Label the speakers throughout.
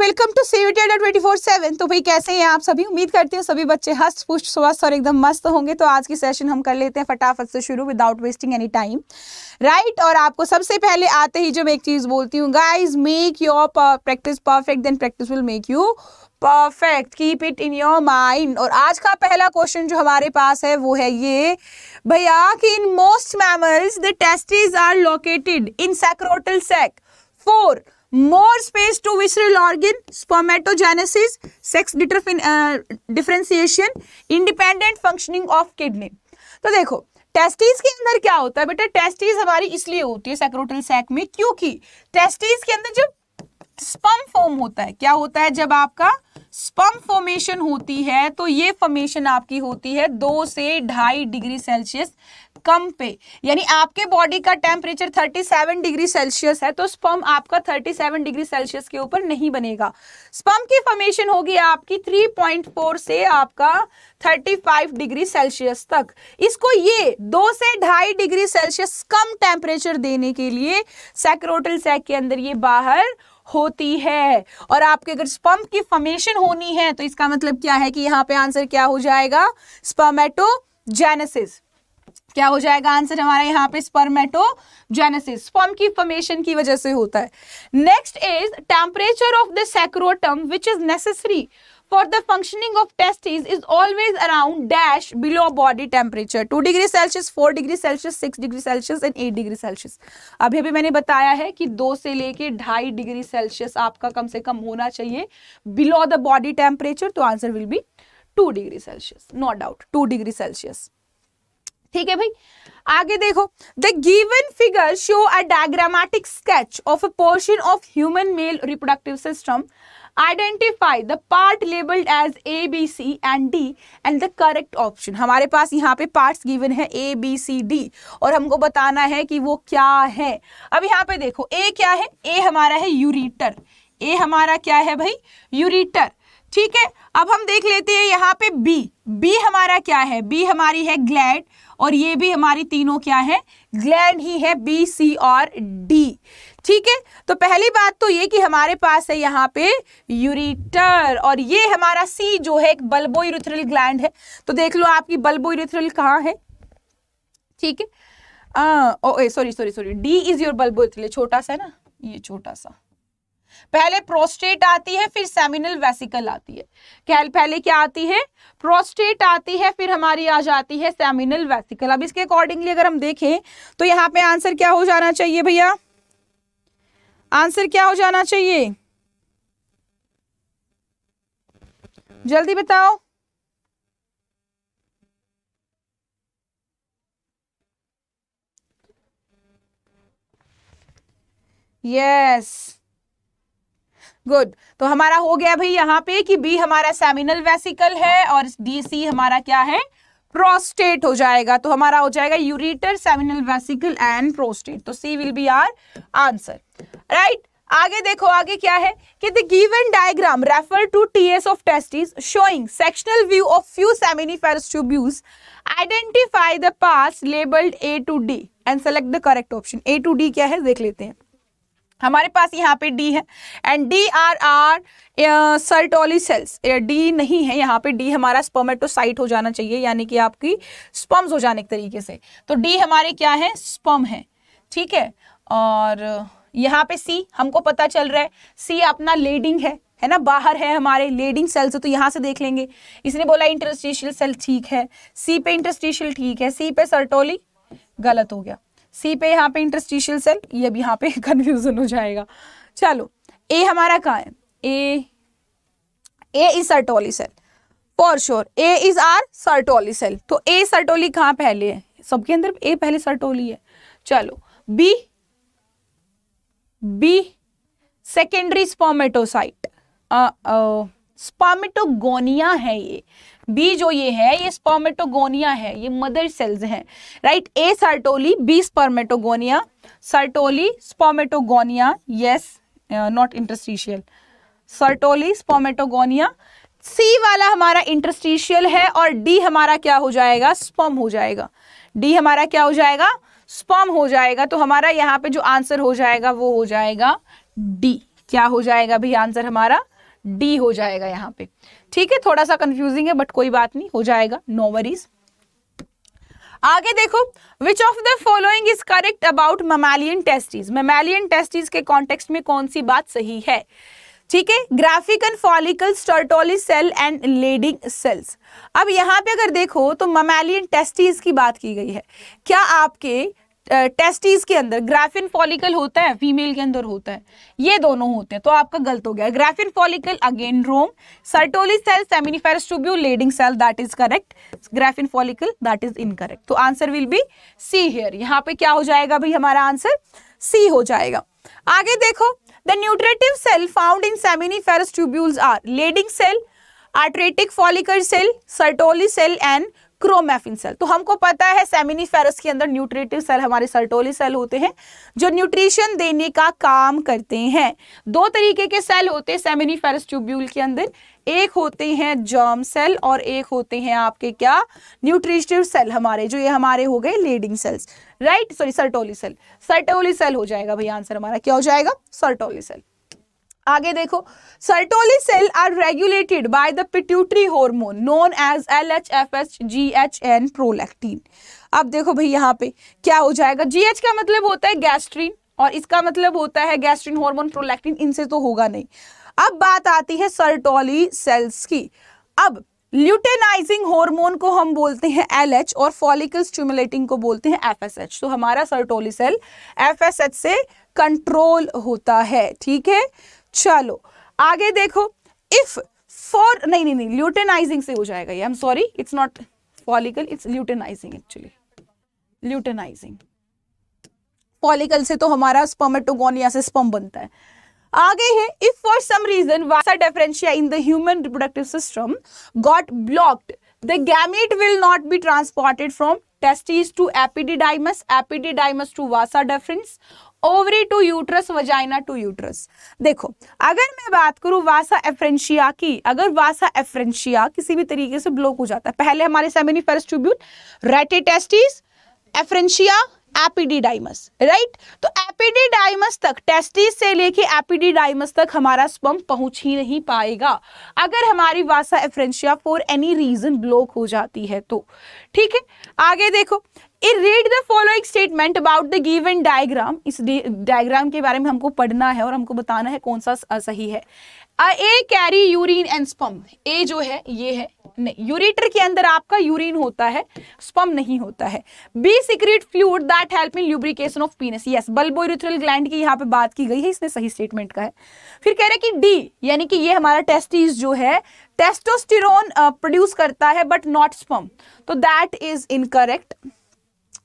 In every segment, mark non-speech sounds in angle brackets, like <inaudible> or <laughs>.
Speaker 1: Welcome to C twenty four seven तो भाई कैसे हैं आप सभी उम्मीद करती हूँ सभी बच्चे हस्त पुष्ट स्वस्थ और एकदम मस्त होंगे तो आज की सेशन हम कर लेते हैं फटाफट से शुरू without wasting any time right और आपको सबसे पहले आते ही जो मैं एक चीज़ बोलती हूँ guys make your practice perfect then practice will make you perfect keep it in your mind और आज का पहला क्वेश्चन जो हमारे पास है वो है ये भैया कि in most mammals the testes are located in scrotal sac for more space to visceral organ spermatogenesis sex differentiation independent functioning of kidney तो देखो टेस्टिस के अंदर क्या होता है बेटा टेस्टिस हमारी इसलिए होती है सेक्रोटल सैक में क्योंकि टेस्टिस के अंदर जब स्पम फॉर्म होता है क्या होता है जब आपका स्पम फॉर्मेशन होती है तो ये फॉर्मेशन आपकी होती है दो से ढाई डिग्री सेल्सियस कम पे यानी आपके बॉडी का टेम्परेचर 37 डिग्री सेल्सियस है तो स्पम आपका 37 डिग्री सेल्सियस के ऊपर नहीं बनेगा स्पम की फॉर्मेशन होगी आपकी 3.4 से आपका 35 डिग्री सेल्सियस तक इसको ये दो से ढाई डिग्री सेल्सियस कम टेम्परेचर देने के लिए सैक्रोटल सैक के अंदर ये बाहर होती है और आपके अगर स्पम की फॉर्मेशन होनी है तो इसका मतलब क्या है कि यहाँ पे आंसर क्या हो जाएगा जेनेसिस क्या हो जाएगा आंसर हमारा यहाँ पे स्पर्मेटोजेनेसिस स्पर्म की फॉर्मेशन की वजह से होता है next is temperature of the scrotum which is necessary for the functioning of testis is always around dash below body temperature two degree Celsius four degree Celsius six degree Celsius and eight degree Celsius अभी अभी मैंने बताया है कि दो से लेके ढाई डिग्री सेल्सियस आपका कम से कम होना चाहिए बिलो द बॉडी टेम्परेचर तो answer will be two degree Celsius no doubt two degree Celsius ठीक है भाई आगे देखो the given figure show a diagrammatic sketch of a portion of human male reproductive system identify the part labelled as A B C and D and the correct option हमारे पास यहाँ पे parts given है A B C D और हमको बताना है कि वो क्या है अब यहाँ पे देखो ए क्या है ए हमारा है यूरिटर ए हमारा क्या है भाई यूरिटर ठीक है अब हम देख लेते हैं यहाँ पे बी बी हमारा क्या है बी हमारी है ग्लैंड और ये भी हमारी तीनों क्या है ग्लैंड ही है बी सी और डी ठीक है तो पहली बात तो ये कि हमारे पास है यहाँ पे यूरिटर और ये हमारा सी जो है एक बल्बो यूरिथ्रल ग्लैंड है तो देख लो आपकी बल्बो यूरिथ्रल कहाँ है ठीक है sorry sorry sorry D is your bulbo urethral छोटा सा है ना ये छोटा सा पहले प्रोस्टेट आती है फिर सेमिनल वेसिकल आती है क्या पहले क्या आती है प्रोस्टेट आती है फिर हमारी आ जाती है सेमिनल वेसिकल अब इसके अकॉर्डिंगली अगर हम देखें तो यहाँ पे आंसर क्या हो जाना चाहिए भैया आंसर क्या हो जाना चाहिए जल्दी बताओ यस yes. गुड तो हमारा हो गया भाई यहाँ पे कि बी हमारा सेमिनल वेसिकल है और डी सी हमारा क्या है प्रोस्टेट हो जाएगा तो हमारा हो जाएगा ureter seminal vesicle and prostate तो C will be our answer right आगे देखो आगे क्या है कि the given diagram refer to TS of testis showing sectional view of few seminiferous tubules identify the parts labelled A to D and select the correct option A to D क्या है देख लेते हैं हमारे पास यहाँ पे डी है and D are our Sertoli cells D नहीं है यहाँ पे डी हमारा स्पर्मेटोसाइट हो जाना चाहिए यानी कि आपकी स्पम्स हो जाने के तरीके से तो डी हमारे क्या है स्पम है ठीक है और यहाँ पे सी हमको पता चल रहा है सी अपना लेडिंग है है ना बाहर है हमारे लेडिंग सेल्स तो यहाँ से देख लेंगे इसने बोला इंटरस्टिशियल सेल ठीक है सी पे इंटरस्टिशियल ठीक है सी पे सर्टोली गलत हो गया सी पे यहाँ पे इंटरस्टिशियल सेल ये अब यहाँ पे कन्फ्यूजन <laughs> हो जाएगा चलो ए हमारा कहाँ है A A is Sertoli cell for sure A is our Sertoli cell तो ए सर्टोली कहाँ पहले है सबके अंदर ए पहले सर्टोली है चलो B B secondary spermatocyte spermatogonia है ये बी जो ये है ये स्पर्मेटोगोनिया है ये मदर सेल्स हैं right A Sertoli B spermatogonia Sertoli spermatogonia yes not interstitial Sertoli spermatogonia C वाला हमारा इंटरस्टिशियल है और डी हमारा क्या हो जाएगा स्पम हो जाएगा डी हमारा क्या हो जाएगा स्पम हो जाएगा तो हमारा यहाँ पे जो आंसर हो जाएगा वो हो जाएगा डी क्या हो जाएगा भाई आंसर हमारा डी हो जाएगा यहाँ पे ठीक है थोड़ा सा कंफ्यूजिंग है बट कोई बात नहीं हो जाएगा नो वरीज आगे देखो which of the following is correct about mammalian testes mammalian testes के कॉन्टेक्स्ट में कौन सी बात सही है ठीक है Graafian and follicle Sertoli's cell and Leydig cells अब यहाँ पे अगर देखो तो ममालियन टेस्टीज की बात की गई है क्या आपके टेस्टीज के अंदर ग्राफिन फॉलिकल होता है फीमेल के अंदर होता है ये दोनों होते हैं तो आपका गलत हो गया Graafian follicle antrum Sertoli cell seminiferous tubule Leydig cell that is correct Graafian follicle that is incorrect तो answer will be C here यहाँ पे क्या हो जाएगा भाई हमारा आंसर सी हो जाएगा आगे देखो the nutritive cell found in seminiferous tubules are Leydig cell atretic follicle cell Sertoli cell and chromaffin cell तो हमको पता है सेमिनी फेरस के अंदर न्यूट्रिटिव सेल हमारे सल्टोली सेल होते हैं जो न्यूट्रिशन देने का काम करते हैं दो तरीके के सेल होते हैं सेमिनी फेरस ट्यूब्यूल के अंदर एक होते हैं जर्म सेल और एक होते हैं आपके क्या न्यूट्रिशिव सेल हमारे जो ये हमारे हो गए Leydig cells right sorry Sertoli cell Sertoli cell हो जाएगा भैया आंसर हमारा क्या हो जाएगा सर्टोली सेल आगे देखो Sertoli cell are regulated by the pituitary hormone known as L H F H G H N prolactin अब देखो भाई यहाँ पे क्या हो जाएगा जी एच का मतलब होता है गैस्ट्रीन और इसका मतलब होता है गैस्ट्रीन हार्मोन प्रोलेक्टीन इनसे तो होगा नहीं अब बात आती है सर्टोली सेल्स की अब ल्यूटेनाइजिंग हार्मोन को हम बोलते हैं एल एच और फॉलिकल स्टिमुलेटिंग को बोलते हैं एफ एस एच तो हमारा Sertoli cell F S H से कंट्रोल होता है ठीक है चलो आगे देखो इफ फॉर नहीं नहीं नहीं ल्यूटेनाइजिंग से हो जाएगा ये I am sorry it's not follicle it's luteinising actually luteinising follicle से तो हमारा स्पर्मेटोगोनिया से स्पर्म बनता है आगे है if for some reason vasa deferentia in the human reproductive system got blocked the gamete will not be transported from testes to epididymis epididymis to vasa deferens ovary to uterus vagina to uterus देखो अगर मैं बात करूं वासा efferentia की अगर वासा efferentia किसी भी तरीके से ब्लॉक हो जाता है पहले हमारे seminiferous tubule rete testis efferentia epididymis right तो एपिडीडाइमस तक टेस्टिस से लेके एपिडीडाइमस तक हमारा स्पम पहुंच ही नहीं पाएगा अगर हमारी vasa efferentia for any reason block हो जाती है तो ठीक है आगे देखो it read the following statement about the given diagram इस डायग्राम के बारे में हमको पढ़ना है और हमको बताना है कौन सा सही है A carry urine and sperm A जो है ये है नहीं यूरिटर के अंदर आपका यूरिन होता है स्पम नहीं होता है B secrete fluid that help in lubrication of penis yes bulbourethral gland की यहाँ पे बात की गई है इसने सही स्टेटमेंट का है फिर कह रहे कि डी यानी कि ये हमारा टेस्टिस जो है टेस्टोस्टिरोन प्रोड्यूस करता है बट नॉट स्पम तो that is incorrect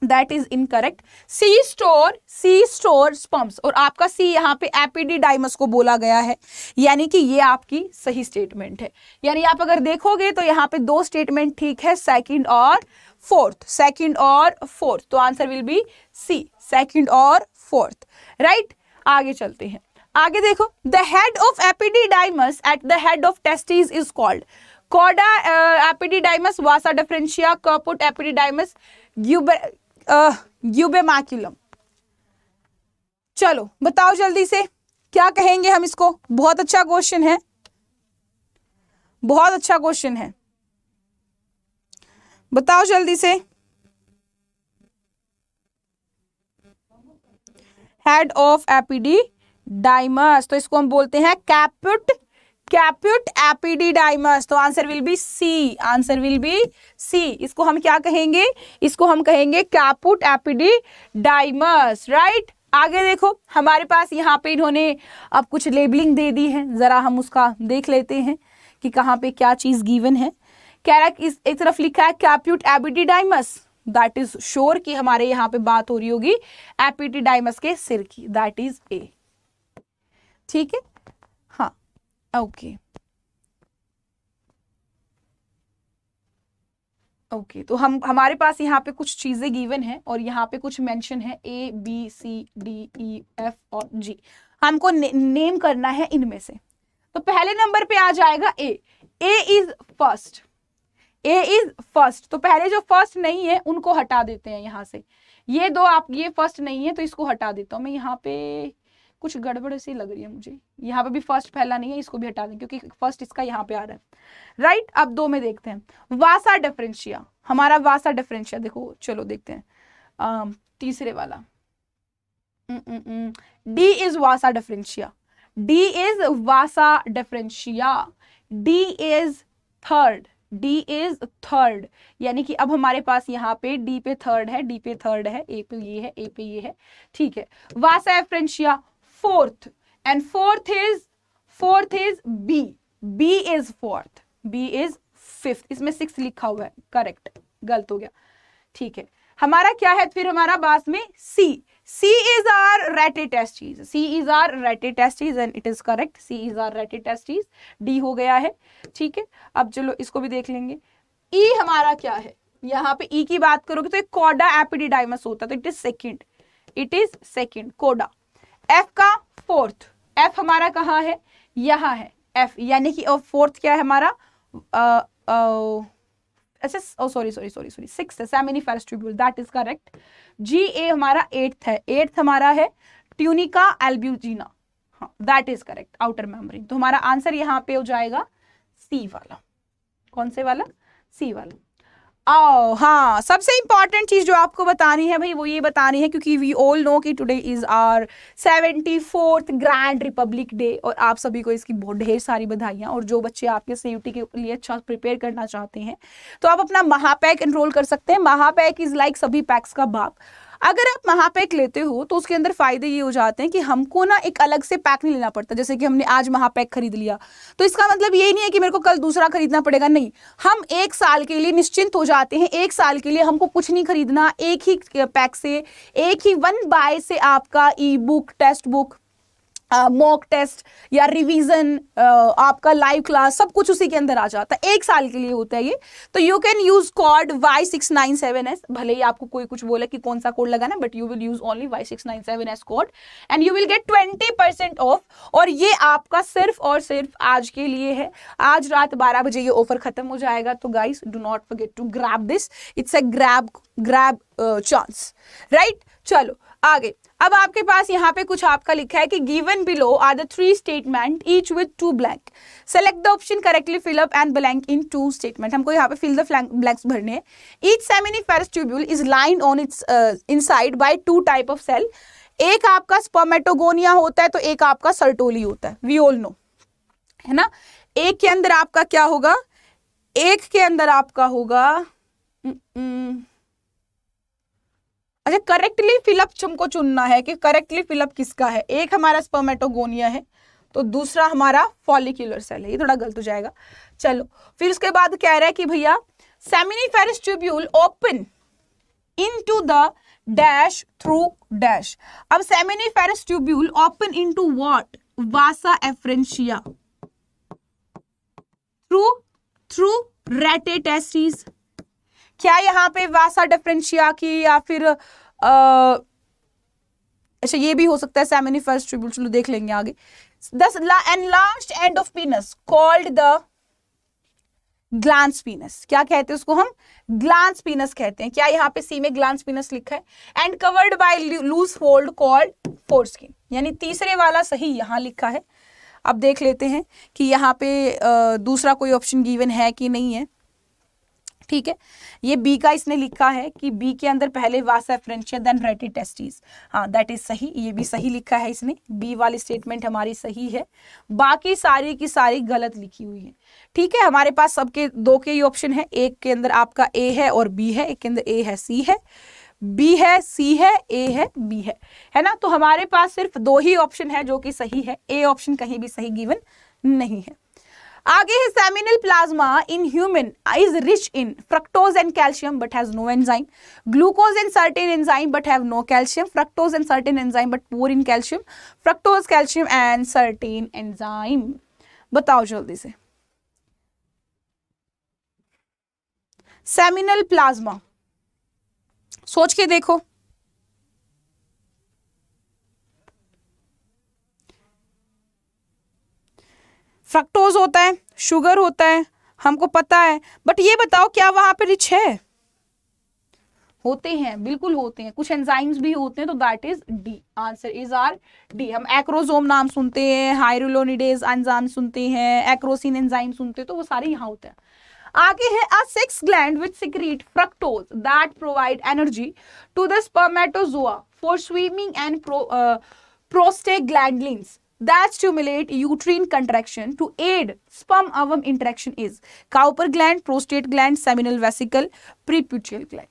Speaker 1: that is incorrect C store C store sperms और आपका सी यहाँ पे एपीडीडाइमस को बोला गया है यानी कि ये आपकी सही स्टेटमेंट है यानी आप अगर देखोगे तो यहाँ पे दो स्टेटमेंट ठीक है सेकंड और फोर्थ सेकंड और फोर्थ तो answer will be C second और फोर्थ राइट आगे चलते हैं आगे देखो the head of epididymis at the head of testes is called cauda epididymis vasa deferentia caput epididymis gubernaculum चलो बताओ जल्दी से क्या कहेंगे हम इसको बहुत अच्छा क्वेश्चन है बहुत अच्छा क्वेश्चन है बताओ जल्दी से हेड ऑफ एपीडी डाइमस तो इसको हम बोलते हैं कैपुट कैप्यूट एपीडी डाइमस तो answer will be C answer will be C इसको हम क्या कहेंगे इसको हम कहेंगे कैप्यूट एपिडीडाइमस राइट आगे देखो हमारे पास यहाँ पे इन्होंने अब कुछ लेबलिंग दे दी है ज़रा हम उसका देख लेते हैं कि कहाँ पे क्या चीज़ गिवन है कह रहा इस एक तरफ लिखा है caput epididymis that is sure कि हमारे यहाँ पे बात हो रही होगी डाइमस के सिर की दैट इज ए ठीक है ओके ओके तो हम हमारे पास यहाँ पे कुछ चीज़ें गिवन है और यहाँ पे कुछ मेंशन है A B C D E F और जी हमको ने, नेम करना है इनमें से तो पहले नंबर पे आ जाएगा A A is first A is first तो पहले जो फर्स्ट नहीं है उनको हटा देते हैं यहाँ से ये दो आप ये फर्स्ट नहीं है तो इसको हटा देता हूँ मैं यहाँ पे कुछ गड़बड़ सी लग रही है मुझे यहाँ पे भी फर्स्ट फैला नहीं है इसको भी हटा दें क्योंकि फर्स्ट इसका यहाँ पे आ रहा है राइट अब दो में देखते हैं वासा डिफरेंशिया हमारा वासा डिफरेंशिया देखो चलो देखते हैं आ, तीसरे वाला D hmm, is hmm, hmm. Vasa deferentia D is vasa deferentia D is third D is third यानी कि अब हमारे पास यहाँ पे डी पे थर्ड है डी पे थर्ड है ए पे ये है ए पे ये है ठीक है vasa deferentia fourth and fourth is fourth is b b is fourth b is fifth इसमें सिक्स लिखा हुआ है करेक्ट गलत हो गया ठीक है हमारा क्या है फिर हमारा बास में C C is our rete testes C is our rete testes and it is correct C is our rete testes D हो गया है ठीक है अब चलो इसको भी देख लेंगे ई e हमारा क्या है यहाँ पे ई e की बात करोगे तो एक कोडा एपिडिडाइमस होता है तो it is second it is second cauda F का फोर्थ एफ हमारा कहाँ है यहाँ है एफ यानी कि फोर्थ क्या है हमारा sorry sorry sorry sorry six है that is correct G A हमारा एट्थ है एट्थ हमारा है ट्यूनिका एल्ब्यूजीना हाँ that is correct outer memory तो हमारा आंसर यहाँ पे हो जाएगा सी वाला कौन से वाला सी वाला आओ oh, हाँ सबसे इंपॉर्टेंट चीज़ जो आपको बतानी है भाई वो ये बतानी है क्योंकि वी ऑल नो कि today is our seventy fourth grand republic day और आप सभी को इसकी बहुत ढेर सारी बधाइयाँ और जो बच्चे आपके सेफ्टी के लिए अच्छा प्रिपेयर करना चाहते हैं तो आप अपना महापैक इनरोल कर सकते हैं महापैक इज़ लाइक सभी पैक्स का बाप अगर आप महापैक लेते हो तो उसके अंदर फायदे ये हो जाते हैं कि हमको ना एक अलग से पैक नहीं लेना पड़ता जैसे कि हमने आज महापैक खरीद लिया तो इसका मतलब ये नहीं है कि मेरे को कल दूसरा खरीदना पड़ेगा नहीं हम एक साल के लिए निश्चिंत हो जाते हैं एक साल के लिए हमको कुछ नहीं खरीदना एक ही पैक से एक ही वन बाय से आपका ebook text book mock test या रिवीजन आपका लाइव क्लास सब कुछ उसी के अंदर आ जाता है एक साल के लिए होता है ये तो you can use code Y six nine seven S भले ही आपको कोई कुछ बोला कि कौन सा कोड लगाना but you will use only Y six nine seven S code and you will get twenty percent off और ये आपका सिर्फ और सिर्फ आज के लिए है आज रात बारह बजे ये ऑफर खत्म हो जाएगा तो guys do not forget to grab this it's a grab grab chance right चलो आगे अब आपके पास यहाँ पे कुछ आपका लिखा है कि given below are the three statement each with two blank select the option correctly fill up and blank in two statement हमको यहाँ पे फिल द ब्लैंक्स भरने हैं each seminiferous tubule is line on its inside by two type of cell एक आपका स्पोमेटोगोनिया होता है तो एक आपका सर्टोली होता है वी ऑल नो है ना एक के अंदर आपका क्या होगा एक के अंदर आपका होगा न, न, अच्छा करेक्टली फिलअप हमको चुनना है कि करेक्टली फिलअप किसका है एक हमारा स्पर्मेटोगोनिया है तो दूसरा हमारा फॉलिक्यूलर सेल है ये थोड़ा गलत हो जाएगा चलो फिर उसके बाद कह रहा है कि भैया seminiferous tubule open into the dash through dash अब seminiferous tubule open into what vasa efferentia through through rete testis क्या यहाँ पे वासा डिफरेंशिया की या फिर अच्छा ये भी हो सकता है फर्स्ट ट्रिब्यूल चलो देख लेंगे आगे दस enlarge end of penis called the glans penis क्या कहते हैं उसको हम ग्लांस पीनस कहते हैं क्या यहाँ पे सी में ग्लांस पीनस लिखा है and covered by loose fold called foreskin यानी तीसरे वाला सही यहाँ लिखा है अब देख लेते हैं कि यहाँ पे दूसरा कोई ऑप्शन गिवन है कि नहीं है ठीक है ये बी का इसने लिखा है कि बी के अंदर पहले वास देन टेस्टिस हाँ दैट इज सही ये भी सही लिखा है इसने बी वाली स्टेटमेंट हमारी सही है बाकी सारी की सारी गलत लिखी हुई है ठीक है हमारे पास सबके दो के ही ऑप्शन है एक के अंदर आपका ए है और बी है एक के अंदर ए है सी है बी है सी है ए है बी है है ना तो हमारे पास सिर्फ दो ही ऑप्शन है जो कि सही है ए ऑप्शन कहीं भी सही गिवन नहीं है आगे है seminal plasma in human is rich in fructose and calcium but has no enzyme glucose and certain enzyme but have no calcium fructose and certain enzyme but poor in calcium fructose calcium and certain enzyme बताओ जल्दी से seminal plasma सोच के देखो fructose होता है sugar होता है हमको पता है बट ये बताओ क्या वहां पे रिच है होते हैं बिल्कुल होते हैं कुछ एंजाइम्स भी होते हैं तो that is D answer is our D हम एक्रोजोम नाम सुनते हैं हाइरोलोनिडेज एंजाम सुनते हैं एक्रोसिन एंजाइम सुनते हैं तो वो सारे यहाँ होते हैं आगे है a sex gland which secrete fructose that provide energy to the spermatozoa for swimming and prostaglandins that stimulate uterine contraction to aid sperm ovum interaction is cowper gland prostate gland seminal vesicle prepucial gland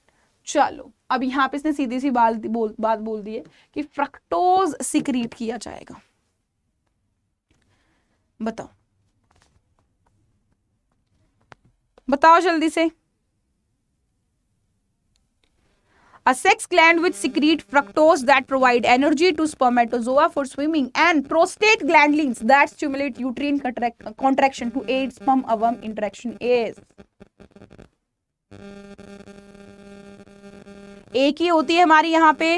Speaker 1: chalo ab yahan pe isne seedhi si baat bol बात बोल दी है कि fructose secrete किया जाएगा बताओ बताओ जल्दी से a sex gland which secrete fructose that provide energy to spermatozoa for swimming and prostate glandlings that stimulate uterine contraction to aid sperm ovum interaction is एक ही होती है हमारी यहाँ पे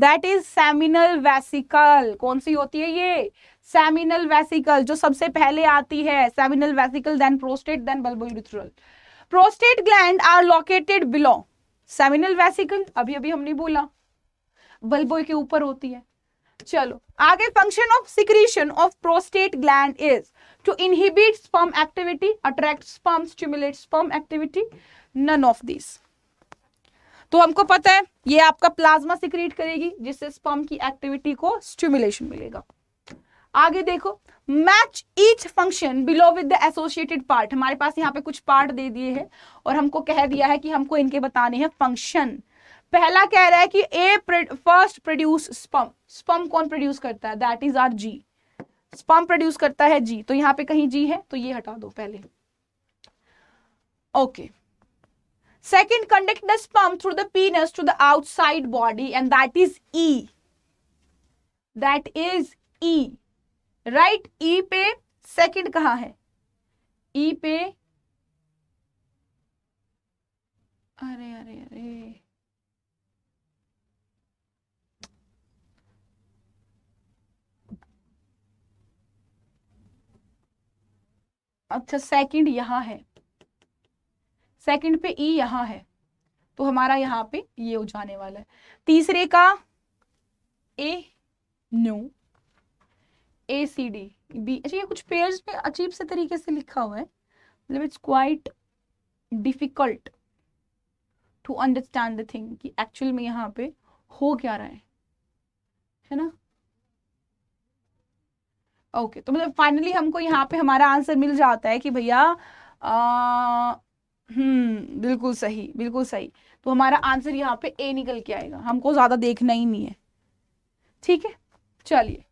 Speaker 1: दैट इज सेमिनल वेसिकल कौन सी होती है ये सेमिनल वेसिकल जो सबसे पहले आती है seminal vesicle then prostate then bulbo prostate gland are located below seminal vesicle अभी अभी हमने बोला बल्बो के ऊपर होती है चलो आगे function of secretion of prostate gland is to inhibit sperm activity attract sperm stimulate sperm activity none of this तो हमको पता है ये आपका प्लाज्मा सिक्रीट करेगी जिससे स्पर्म की एक्टिविटी को स्टिमुलेशन मिलेगा आगे देखो match each function below with the associated part हमारे पास यहाँ पे कुछ पार्ट दे दिए हैं और हमको कह दिया है कि हमको इनके बताने हैं फंक्शन पहला कह रहा है कि A first produce sperm sperm कौन प्रोड्यूस करता है that is our G sperm produce करता है जी तो यहाँ पे कहीं जी है तो ये हटा दो पहले okay second conduct the sperm through the penis to the outside body and that is E that is E right E पे सेकंड कहा है ई पे अरे अरे अरे अच्छा सेकंड यहां है सेकंड पे ई यहां है तो हमारा यहां पे ये हो जाने वाला है तीसरे का A no no. A C D B अच्छा ये कुछ पेयर्स पे अजीब से तरीके से लिखा हुआ है मतलब it's quite difficult to understand the thing कि एक्चुअल में यहाँ पे हो क्या रहा है है ना ओके okay, तो मतलब फाइनली हमको यहाँ पे हमारा आंसर मिल जाता है कि भैया हम्म बिल्कुल सही बिल्कुल सही तो हमारा आंसर यहाँ पे ए निकल के आएगा हमको ज़्यादा देखना ही नहीं है ठीक है चलिए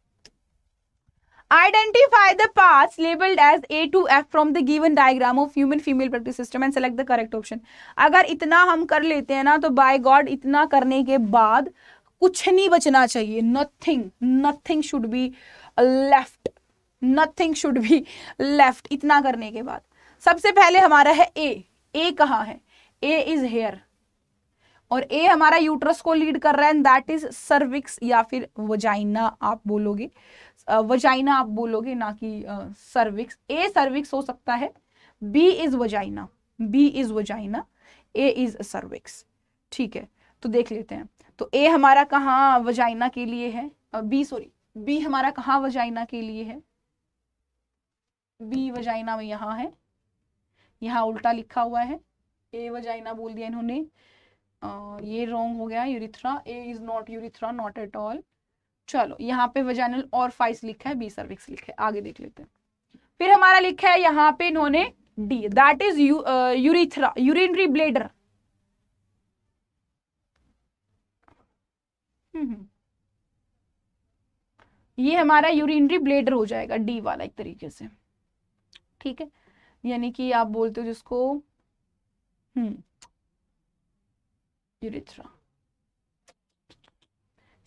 Speaker 1: Identify the parts labeled as A to F from the given diagram of human female practice system and select the correct option. अगर इतना हम कर लेते हैं ना तो by God इतना करने के बाद कुछ नहीं बचना चाहिए nothing nothing should be left nothing should be left इतना करने के बाद सबसे पहले हमारा है ए ए कहाँ है ए इज हेयर और ए हमारा यूट्रस को लीड कर रहा है एंड दैट इज सर्विक्स या फिर वजाइना आप बोलोगे वजाइना आप बोलोगे ना कि सर्विक्स ए सर्विक्स हो सकता है B is vagina B is vagina A is cervix ठीक है तो देख लेते हैं तो ए हमारा कहाँ वजाइना के लिए है बी सॉरी बी हमारा कहाँ वजाइना के लिए है बी वजाइना में यहाँ है यहाँ उल्टा लिखा हुआ है ए वजाइना बोल दिया इन्होंने ये रॉन्ग हो गया urethra A is not urethra not at all चलो यहाँ पे वजाइनल और फाइस लिखा है बी सर्विक्स लिखा है आगे देख लेते हैं फिर हमारा लिखा है यहाँ पे इन्होंने D that is urethra urinary bladder ये हमारा यूरिनरी ब्लेडर हो जाएगा डी वाला एक तरीके से ठीक है यानी कि आप बोलते हो जिसको हम्म urethra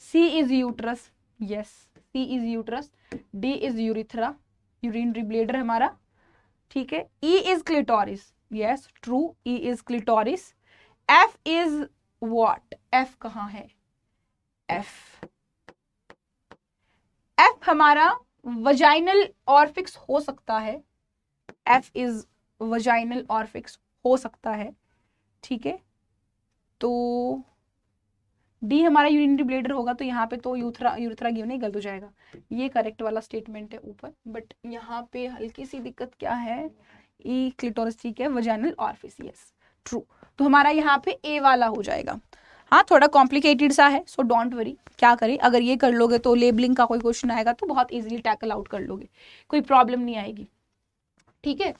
Speaker 1: c is uterus yes c is uterus d is urethra urinary bladder हमारा ठीक है e is clitoris yes true e is clitoris f is what f कहाँ है f f हमारा वजाइनल ऑर्फिक्स हो सकता है f इज वजाइनल ऑर्फिक्स हो सकता है ठीक है तो डी हमारा यूरिनरी ब्लेडर होगा तो यहाँ पे तो यूथरा यूथरा गिव नहीं गलत हो जाएगा ये करेक्ट वाला स्टेटमेंट है ऊपर बट यहाँ पे हल्की सी दिक्कत क्या है ई e क्लिटोरस ठीक है वजैनल ऑर्फिस यस ट्रू तो हमारा यहाँ पे ए वाला हो जाएगा हाँ थोड़ा कॉम्प्लिकेटेड सा है सो डोंट वरी क्या करें अगर ये कर लोगे तो लेबलिंग का कोई क्वेश्चन आएगा तो बहुत इजीली टैकल आउट कर लोगे कोई प्रॉब्लम नहीं आएगी ठीक है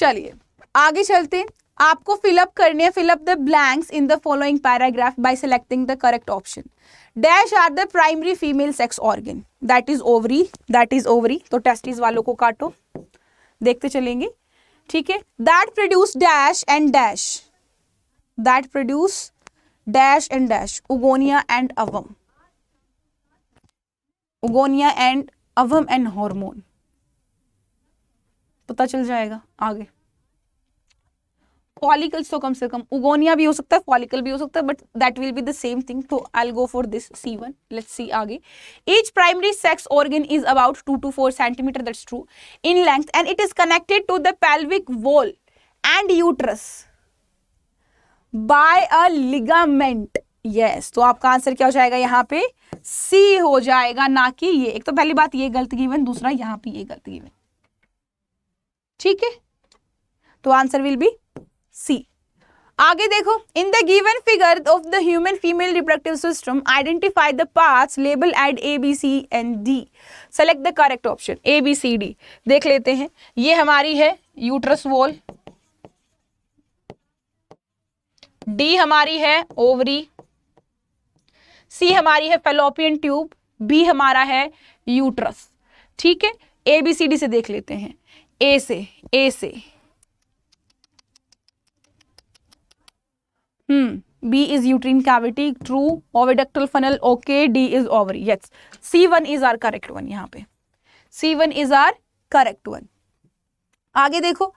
Speaker 1: चलिए आगे चलते आपको फिलअप करनी है fill up the blanks in the following paragraph by selecting the correct option dash are the primary female sex organ that is ovary that is ovary तो टेस्टिस वालों को काटो देखते चलेंगे ठीक है that produce dash and dash that produce dash and dash oogonia and ovum oogonia and ovum and hormone पता चल जाएगा आगे फॉलिकल्स तो कम से कम उगोनिया भी हो सकता है फॉलिकल भी हो सकता है but that will be the same thing तो I go for this C one let's see आगे each primary sex organ is about two to four centimetre that's true in length and it is connected to the pelvic wall and uterus by a ligament yes तो आपका answer क्या हो जाएगा यहाँ पे सी हो जाएगा ना कि ये एक तो पहली बात ये गलत गिवन दूसरा यहाँ पे ये गलत गिवन ठीक है तो आंसर विल बी सी आगे देखो in the given figure of the human female reproductive system identify the parts labelled A B C and D select the correct option A B C D देख लेते हैं ये हमारी है uterus wall D हमारी है ovary सी हमारी है फेलोपियन ट्यूब बी हमारा है यूट्रस ठीक है ए बी सी डी से देख लेते हैं ए से ए से B is uterine cavity, true. Oviductal funnel, okay. D is ovary, yes. C1 is our correct one यहाँ पे. C1 is our correct one. आगे देखो.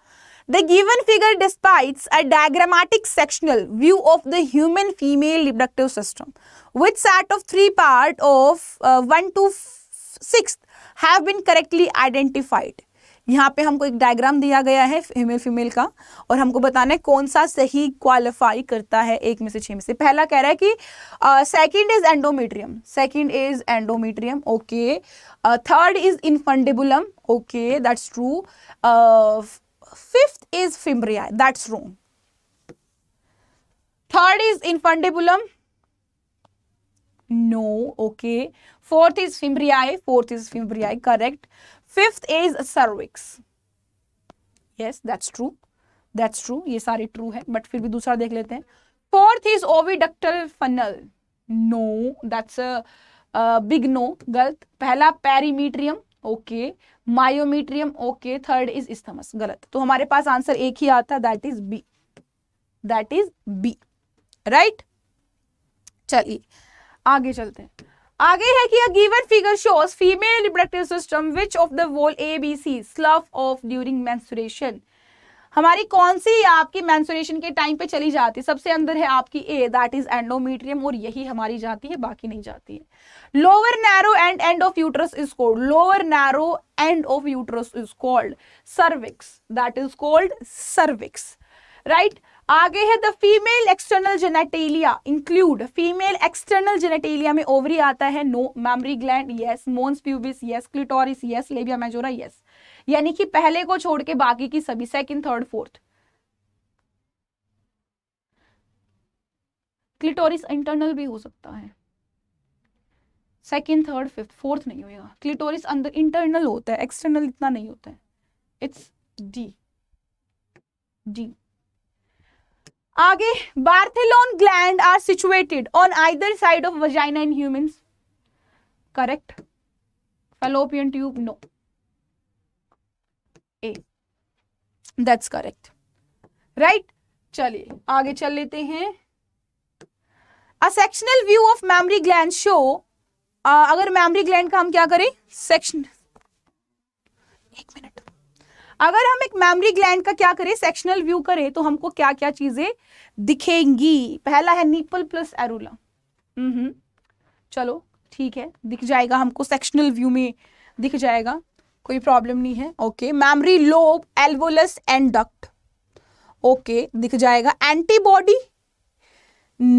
Speaker 1: The given figure describes a diagrammatic sectional view of the human female reproductive system. Which set of three part of uh, 1 to 6th have been correctly identified? यहाँ पे हमको एक diagram दिया गया है female female का और हमको बताना है कौन सा सही क्वालिफाई करता है एक में से छः में से पहला कह रहा है कि second is endometrium second is endometrium okay third is infundibulum okay that's true fifth is fimbriae that's wrong third is infundibulum no okay fourth is fimbriae fourth is fimbriae correct fifth is cervix yes that's true that's true ये सारे true है but फिर भी दूसरा देख लेते हैं fourth is oviductal funnel no that's big no गलत पहला perimetrium okay myometrium okay third is isthmus गलत तो हमारे पास आंसर एक ही आता that is B that is B right चलिए आगे चलते हैं आगे है कि given figure shows female reproductive system which of the wall A B C slough off during menstruation हमारी कौन सी आपकी मैंसुरेशन के टाइम पे चली जाती है सबसे अंदर है आपकी ए दैट इज एंडोमीट्रियम और यही हमारी जाती है बाकी नहीं जाती है lower narrow end end of uterus is called lower narrow end of uterus is called cervix that is called cervix right right? आगे है the female external genitalia include female external genitalia में ओवरी आता है no mammary gland yes mons pubis yes clitoris yes labia majora yes यानी कि पहले को छोड़ के बाकी की सभी second third fourth clitoris internal भी हो सकता है सेकेंड थर्ड फिफ्थ फोर्थ नहीं होगा क्लिटोरिस अंदर इंटरनल होता है एक्सटर्नल इतना नहीं होता है इट्स डी डी आगे Bartholin gland are situated on either side of vagina in human correct fallopian tube no A that's correct right चलिए आगे चल लेते हैं a sectional view of mammary gland show अगर मेमरी ग्लैंड का हम क्या करें सेक्शन एक मिनट अगर हम एक मेमोरी ग्लैंड का क्या करें सेक्शनल व्यू करें तो हमको क्या क्या चीजें दिखेंगी पहला है नीपल प्लस एरूला चलो ठीक है दिख जाएगा हमको सेक्शनल व्यू में दिख जाएगा कोई प्रॉब्लम नहीं है okay mammary lobe alveolus and duct okay दिख जाएगा एंटीबॉडी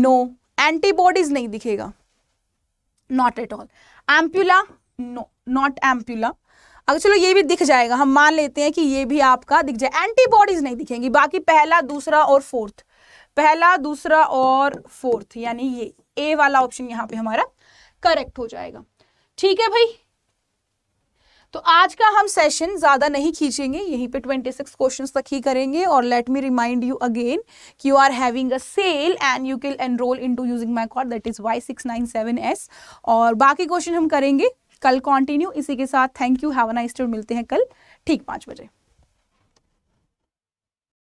Speaker 1: नो एंटीबॉडीज नहीं दिखेगा not at all ampulla no not ampulla अगर चलो ये भी दिख जाएगा हम मान लेते हैं कि ये भी आपका दिख जाए एंटीबॉडीज नहीं दिखेंगी बाकी पहला दूसरा और फोर्थ पहला दूसरा और फोर्थ यानी ये ए वाला ऑप्शन यहाँ पे हमारा करेक्ट हो जाएगा ठीक है भाई तो आज का हम सेशन ज़्यादा नहीं खींचेंगे यहीं पे 26 क्वेश्चंस तक ही करेंगे और let me remind you again कि you are having a sale and you can enroll into using my code that is Y six nine seven S और बाकी क्वेश्चन हम करेंगे कल कंटिन्यू इसी के साथ thank you have a nice day मिलते हैं कल ठीक पाँच बजे